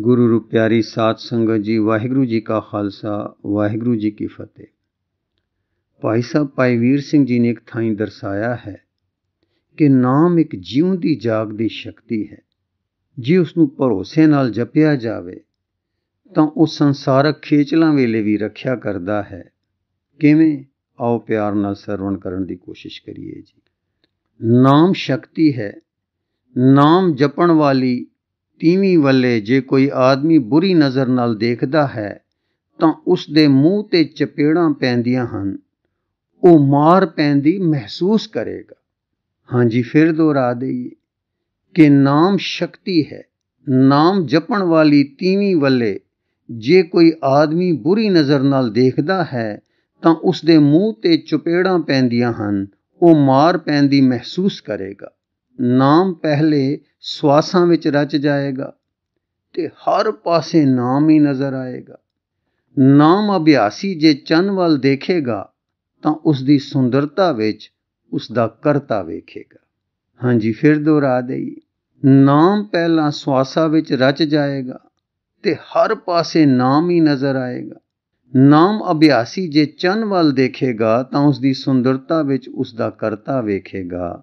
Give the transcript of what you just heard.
ਗੁਰੂ ਰੂਪ ਪਿਆਰੀ ਸਾਧ ਸੰਗਤ ਜੀ ਵਾਹਿਗੁਰੂ ਜੀ ਕਾ ਖਾਲਸਾ ਵਾਹਿਗੁਰੂ ਜੀ ਕੀ ਫਤਿਹ ਭਾਈ ਸਾਹਿਬ ਭਾਈ ਵੀਰ ਸਿੰਘ ਜੀ ਨੇ ਇੱਕ ਥਾਈਂ ਦਰਸਾਇਆ ਹੈ ਕਿ ਨਾਮ ਇੱਕ ਦੀ ਜਾਗ ਦੀ ਸ਼ਕਤੀ ਹੈ ਜੇ ਉਸ ਨੂੰ ਭਰੋਸੇ ਨਾਲ ਜਪਿਆ ਜਾਵੇ ਤਾਂ ਉਹ ਸੰਸਾਰਕ ਖੇਚਲਾਂ ਵੇਲੇ ਵੀ ਰੱਖਿਆ ਕਰਦਾ ਹੈ ਕਿਵੇਂ ਆਓ ਪਿਆਰ ਨਾਲ ਸਰਵਣ ਕਰਨ ਦੀ ਕੋਸ਼ਿਸ਼ ਕਰੀਏ ਜੀ ਨਾਮ ਸ਼ਕਤੀ ਹੈ ਨਾਮ ਜਪਣ ਵਾਲੀ ਤੀਵੀਂ ਵੱਲੇ ਜੇ ਕੋਈ ਆਦਮੀ ਬੁਰੀ ਨਜ਼ਰ ਨਾਲ ਦੇਖਦਾ ਹੈ ਤਾਂ ਉਸ ਦੇ ਮੂੰਹ ਤੇ ਚਪੇੜਾਂ ਪੈਂਦੀਆਂ ਹਨ ਉਹ ਮਾਰ ਪੈਂਦੀ ਮਹਿਸੂਸ ਕਰੇਗਾ ਹਾਂਜੀ ਫਿਰ ਦੁਹਰਾ ਦਈਏ ਕਿ ਨਾਮ ਸ਼ਕਤੀ ਹੈ ਨਾਮ ਜਪਣ ਵਾਲੀ ਤੀਵੀਂ ਵੱਲੇ ਜੇ ਕੋਈ ਆਦਮੀ ਬੁਰੀ ਨਜ਼ਰ ਨਾਲ ਦੇਖਦਾ ਹੈ ਤਾਂ ਉਸ ਦੇ ਮੂੰਹ ਤੇ ਚਪੇੜਾਂ ਪੈਂਦੀਆਂ ਹਨ ਉਹ ਮਾਰ ਪੈਂਦੀ ਮਹਿਸੂਸ ਕਰੇਗਾ ਨਾਮ ਪਹਿਲੇ ਸਵਾਸਾਂ ਵਿੱਚ ਰਚ ਜਾਏਗਾ ਤੇ ਹਰ ਪਾਸੇ ਨਾਮ ਹੀ ਨਜ਼ਰ ਆਏਗਾ ਨਾਮ ਅਭਿਆਸੀ ਜੇ ਚੰਨ ਵੱਲ ਦੇਖੇਗਾ ਤਾਂ ਉਸ ਦੀ ਸੁੰਦਰਤਾ ਵਿੱਚ ਉਸ ਦਾ ਕਰਤਾ ਵੇਖੇਗਾ ਹਾਂਜੀ ਫਿਰ ਦੁਹਰਾ ਦੇਈ ਨਾਮ ਪਹਿਲਾਂ ਸਵਾਸਾਂ ਵਿੱਚ ਰਚ ਜਾਏਗਾ ਤੇ ਹਰ ਪਾਸੇ ਨਾਮ ਹੀ ਨਜ਼ਰ ਆਏਗਾ ਨਾਮ ਅਭਿਆਸੀ ਜੇ ਚੰਨ ਵੱਲ ਦੇਖੇਗਾ ਤਾਂ ਉਸ ਦੀ ਸੁੰਦਰਤਾ ਵਿੱਚ ਉਸ ਦਾ ਕਰਤਾ ਵੇਖੇਗਾ